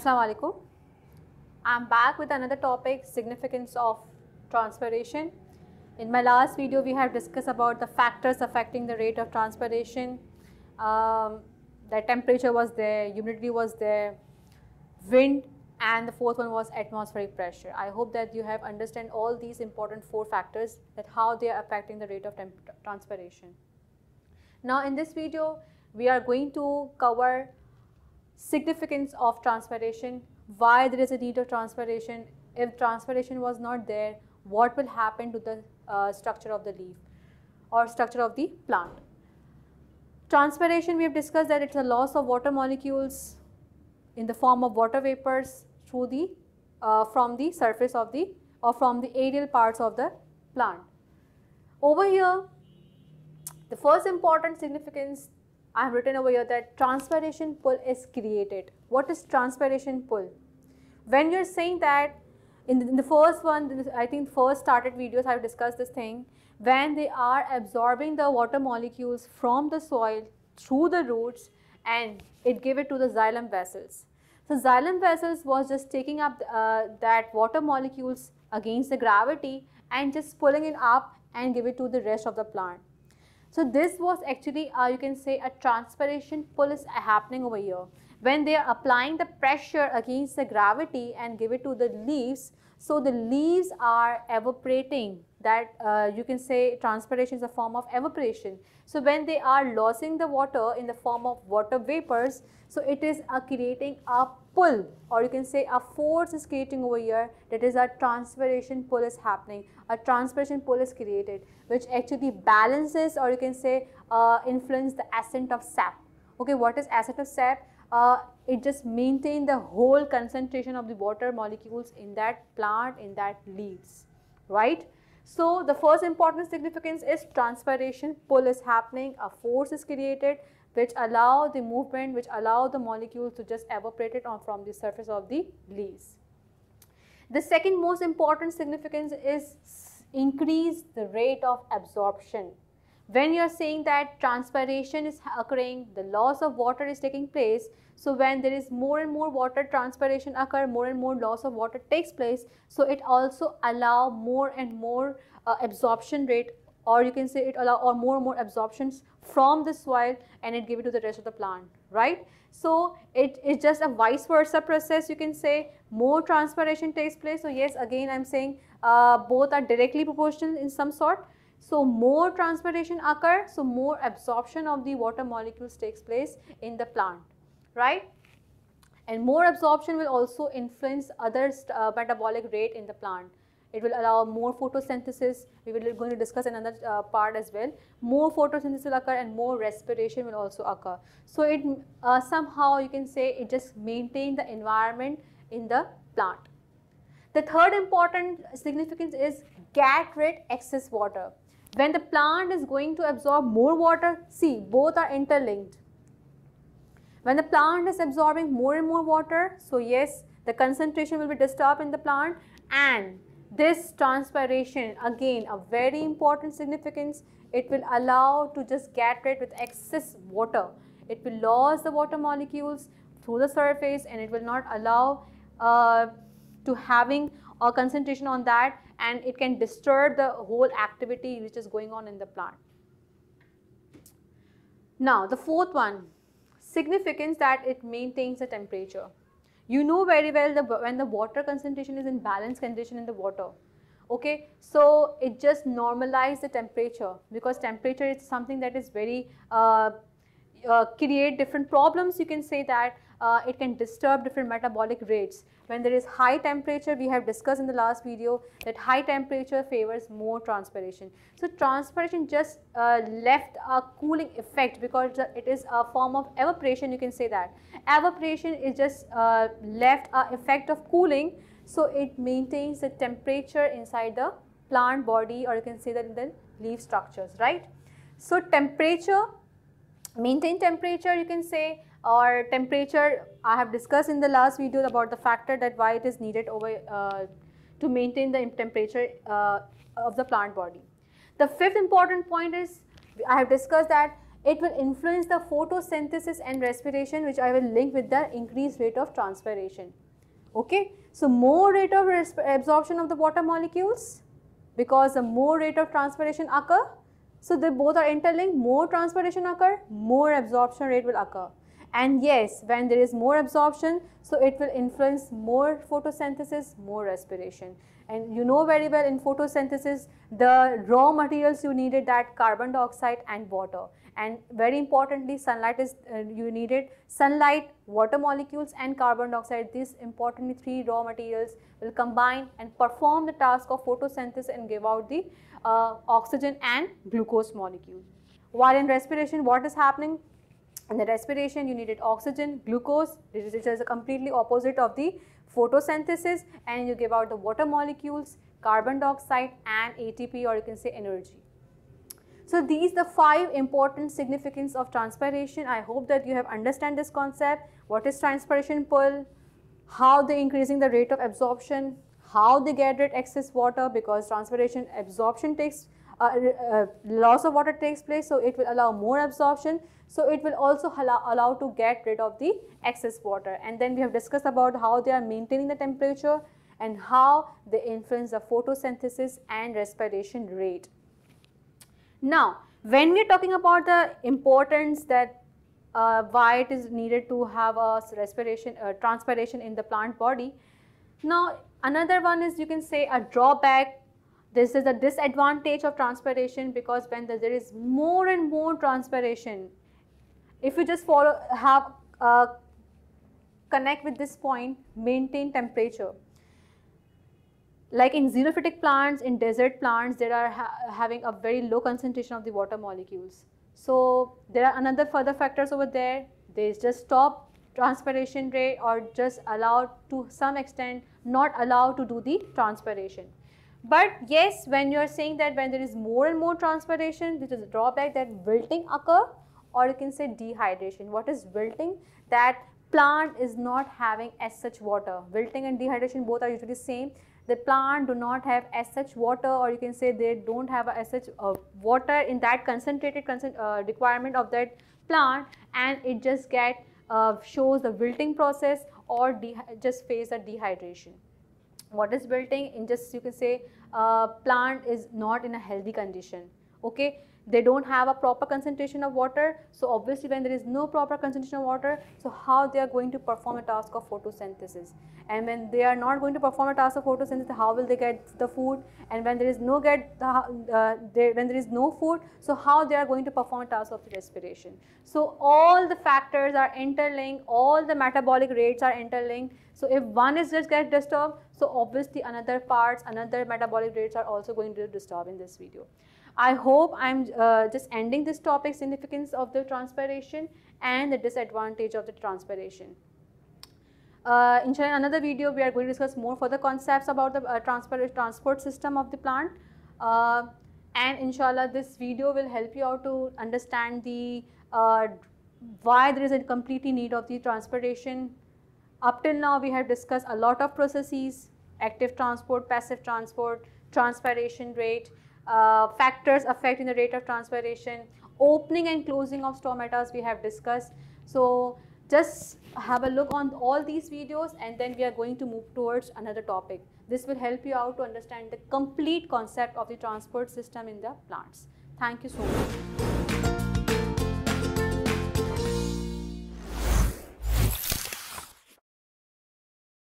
Assalamualaikum. I'm back with another topic, significance of transpiration. In my last video, we have discussed about the factors affecting the rate of transpiration. Um, the temperature was there, humidity was there, wind, and the fourth one was atmospheric pressure. I hope that you have understand all these important four factors that how they are affecting the rate of transpiration. Now in this video, we are going to cover significance of transpiration, why there is a need of transpiration, if transpiration was not there, what will happen to the uh, structure of the leaf or structure of the plant. Transpiration we have discussed that it's a loss of water molecules in the form of water vapors through the uh, from the surface of the or from the aerial parts of the plant. Over here the first important significance I have written over here that transpiration pull is created. What is transpiration pull? When you're saying that in the, in the first one, I think first started videos I've discussed this thing, when they are absorbing the water molecules from the soil through the roots and it gave it to the xylem vessels. So xylem vessels was just taking up uh, that water molecules against the gravity and just pulling it up and give it to the rest of the plant. So this was actually, uh, you can say, a transpiration pull is happening over here. When they are applying the pressure against the gravity and give it to the leaves, so the leaves are evaporating. That uh, you can say transpiration is a form of evaporation. So when they are losing the water in the form of water vapors, so it is uh, creating a pull or you can say a force is creating over here that is a transpiration pull is happening a transpiration pull is created which actually balances or you can say uh, influence the ascent of sap okay what is ascent of sap uh, it just maintain the whole concentration of the water molecules in that plant in that leaves right so the first important significance is transpiration, pull is happening, a force is created which allow the movement, which allow the molecules to just evaporate it on from the surface of the leaves. The second most important significance is increase the rate of absorption when you're saying that transpiration is occurring, the loss of water is taking place. So when there is more and more water transpiration occur, more and more loss of water takes place. So it also allow more and more uh, absorption rate or you can say it allow or more and more absorptions from the soil and it give it to the rest of the plant, right? So it is just a vice versa process you can say more transpiration takes place. So yes, again I'm saying uh, both are directly proportional in some sort so more transpiration occur, so more absorption of the water molecules takes place in the plant, right? And more absorption will also influence other uh, metabolic rate in the plant. It will allow more photosynthesis. We will going to discuss another uh, part as well. More photosynthesis will occur and more respiration will also occur. So it uh, somehow you can say it just maintain the environment in the plant. The third important significance is get rid excess water. When the plant is going to absorb more water, see both are interlinked. When the plant is absorbing more and more water, so yes, the concentration will be disturbed in the plant and this transpiration again a very important significance it will allow to just get rid with excess water it will lose the water molecules through the surface and it will not allow uh, to having a concentration on that and it can disturb the whole activity which is going on in the plant. Now the fourth one, significance that it maintains the temperature. You know very well the, when the water concentration is in balanced condition in the water. Okay, so it just normalizes the temperature because temperature is something that is very uh, uh, create different problems you can say that uh, it can disturb different metabolic rates. When there is high temperature, we have discussed in the last video that high temperature favors more transpiration. So transpiration just uh, left a cooling effect because it is a form of evaporation, you can say that. Evaporation is just uh, left a effect of cooling, so it maintains the temperature inside the plant body or you can say that in the leaf structures, right? So temperature, maintain temperature you can say or temperature I have discussed in the last video about the factor that why it is needed over uh, to maintain the temperature uh, of the plant body. The fifth important point is I have discussed that it will influence the photosynthesis and respiration which I will link with the increased rate of transpiration. Okay, so more rate of absorption of the water molecules because the more rate of transpiration occur. So they both are interlinked, more transpiration occur, more absorption rate will occur. And yes, when there is more absorption, so it will influence more photosynthesis, more respiration. And you know very well in photosynthesis, the raw materials you needed that carbon dioxide and water. And very importantly, sunlight is uh, you needed sunlight, water molecules and carbon dioxide. These importantly three raw materials will combine and perform the task of photosynthesis and give out the uh, oxygen and glucose molecules. While in respiration, what is happening? in the respiration you needed oxygen, glucose, which is completely opposite of the photosynthesis and you give out the water molecules, carbon dioxide and ATP or you can say energy. So these the five important significance of transpiration. I hope that you have understand this concept. What is transpiration pull? How they increasing the rate of absorption? How they get rid excess water because transpiration absorption takes uh, uh, loss of water takes place, so it will allow more absorption. So it will also allow, allow to get rid of the excess water. And then we have discussed about how they are maintaining the temperature and how they influence the photosynthesis and respiration rate. Now, when we are talking about the importance that uh, why it is needed to have a respiration, uh, transpiration in the plant body. Now, another one is you can say a drawback this is a disadvantage of transpiration because when there is more and more transpiration, if you just follow, have, uh, connect with this point, maintain temperature. Like in xerophytic plants, in desert plants, they are ha having a very low concentration of the water molecules. So there are another further factors over there. They just stop transpiration rate or just allow to some extent not allow to do the transpiration. But yes, when you are saying that when there is more and more transpiration, this is a drawback that wilting occur or you can say dehydration. What is wilting? That plant is not having as such water. Wilting and dehydration both are usually same. The plant do not have as such water or you can say they don't have as such uh, water in that concentrated concent uh, requirement of that plant and it just get uh, shows the wilting process or just face a dehydration what is building? in just you can say a uh, plant is not in a healthy condition okay they don't have a proper concentration of water so obviously when there is no proper concentration of water so how they are going to perform a task of photosynthesis and when they are not going to perform a task of photosynthesis how will they get the food and when there is no get uh, they, when there is no food so how they are going to perform a task of respiration so all the factors are interlinked all the metabolic rates are interlinked so if one is just get disturbed so obviously another parts another metabolic rates are also going to disturb in this video I hope I'm uh, just ending this topic significance of the transpiration and the disadvantage of the transpiration. Uh, in another video we are going to discuss more further concepts about the uh, transport, transport system of the plant uh, and inshallah this video will help you out to understand the uh, why there is a completely need of the transportation. Up till now we have discussed a lot of processes active transport, passive transport, transpiration rate uh, factors affecting the rate of transpiration, opening and closing of stomatas we have discussed. So just have a look on all these videos and then we are going to move towards another topic. This will help you out to understand the complete concept of the transport system in the plants. Thank you so much.